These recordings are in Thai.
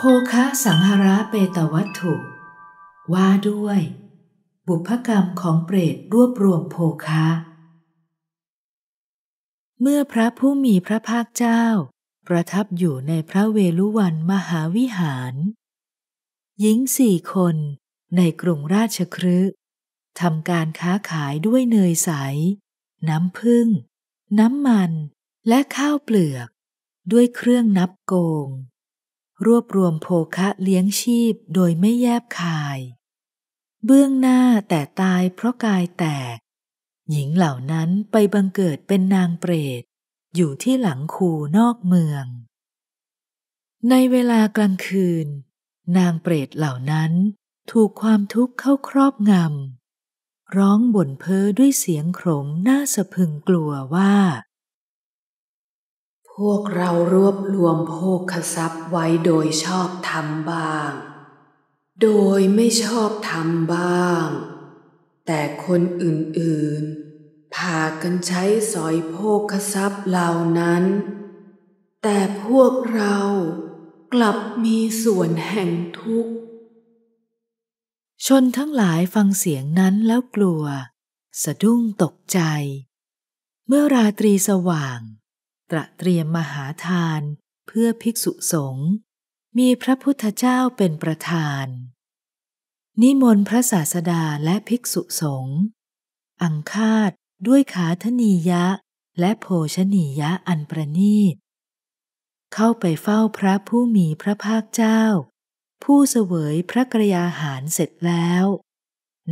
โภคะสังหาระเปตวัตถุ ว่าด้วย บุพกรรมของเปรตรวบรวมโภคะเมื่อพระผู้มีพระภาคเจ้า ประทับอยู่ในพระเวลุวันมหาวิหาร หญิงสี่คนในกรุงราชครืทำการค้าขายด้วยเนยใส น้ำผึ้งน้ำมัน และข้าวเปลือก ด้วยเครื่องนับโกงรวบรวมโภคะเลี้ยงชีพโดยไม่แยบคาย เบื้องหน้าแต่ตายเพราะกายแตก หญิงเหล่านั้นไปบังเกิดเป็นนางเปรต อยู่ที่หลังคูนอกเมือง ในเวลากลางคืน นางเปรตเหล่านั้น ถูกความทุกข์เข้าครอบงำ ร้องบ่นเพ้อด้วยเสียงโขมน่าสะพึงกลัวว่าพวกเรารวบรวมโภคทรัพย์ไว้โดยชอบทำบ้าง โดยไม่ชอบทำบ้าง แต่คนอื่น ๆ พากันใช้สอยโภคทรัพย์เหล่านั้น แต่พวกเรากลับมีส่วนแห่งทุกข์ ชนทั้งหลายฟังเสียงนั้นแล้วกลัว สะดุ้งตกใจ เมื่อราตรีสว่างตระเตรียมมหาทานเพื่อภิกษุสงฆ์มีพระพุทธเจ้าเป็นประธาน นิมนต์พระศาสดาและภิกษุสงฆ์อังคาดด้วยขาธนียะและโภชนียะอันประนีต เข้าไปเฝ้าพระผู้มีพระภาคเจ้า ผู้เสวยพระกรยาหารเสร็จแล้ว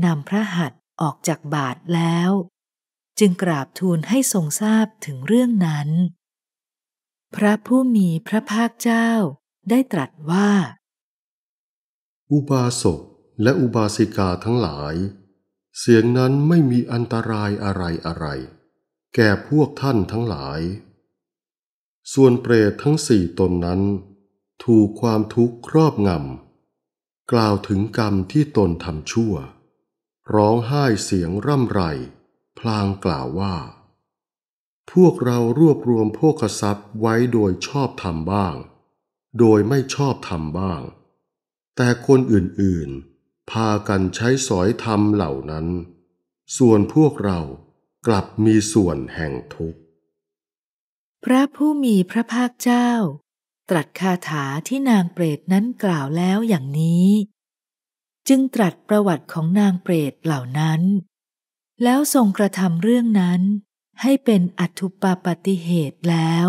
นำพระหัตถ์ออกจากบาทแล้ว จึงกราบทูลให้ทรงทราบถึงเรื่องนั้นพระผู้มีพระภาคเจ้าได้ตรัสว่า อุบาสกและอุบาสิกาทั้งหลาย เสียงนั้นไม่มีอันตรายอะไรอะไร แก่พวกท่านทั้งหลาย ส่วนเปรตทั้งสี่ตนนั้น ถูกความทุกข์ครอบงำ กล่าวถึงกรรมที่ตนทำชั่ว ร้องไห้เสียงร่ำไร พลางกล่าวว่าพวกเรารวบรวมพวกทรัพย์ไว้โดยชอบธรรมบ้าง โดยไม่ชอบธรรมบ้าง แต่คนอื่น ๆ พากันใช้สอยธรรมเหล่านั้น ส่วนพวกเรากลับมีส่วนแห่งทุกข์ พระผู้มีพระภาคเจ้า ตรัสคาถาที่นางเปรตนั้นกล่าวแล้วอย่างนี้ จึงตรัสประวัติของนางเปรตเหล่านั้น แล้วทรงกระทำเรื่องนั้นให้เป็นอัตุปาปฏิเหตุแล้ว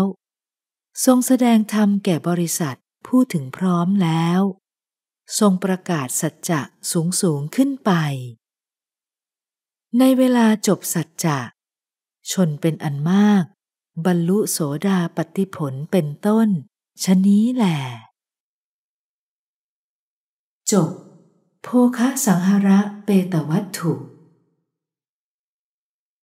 ทรงแสดงธรรมแก่บริษัท ผู้ถึงพร้อมแล้ว ทรงประกาศสัจจะ สูงสูงขึ้นไป ในเวลาจบสัจจะ ชนเป็นอันมาก บรรลุโสดาปฏิผลเป็นต้นชนี้แหละจบ โภคะสังหระเปตวัตถุ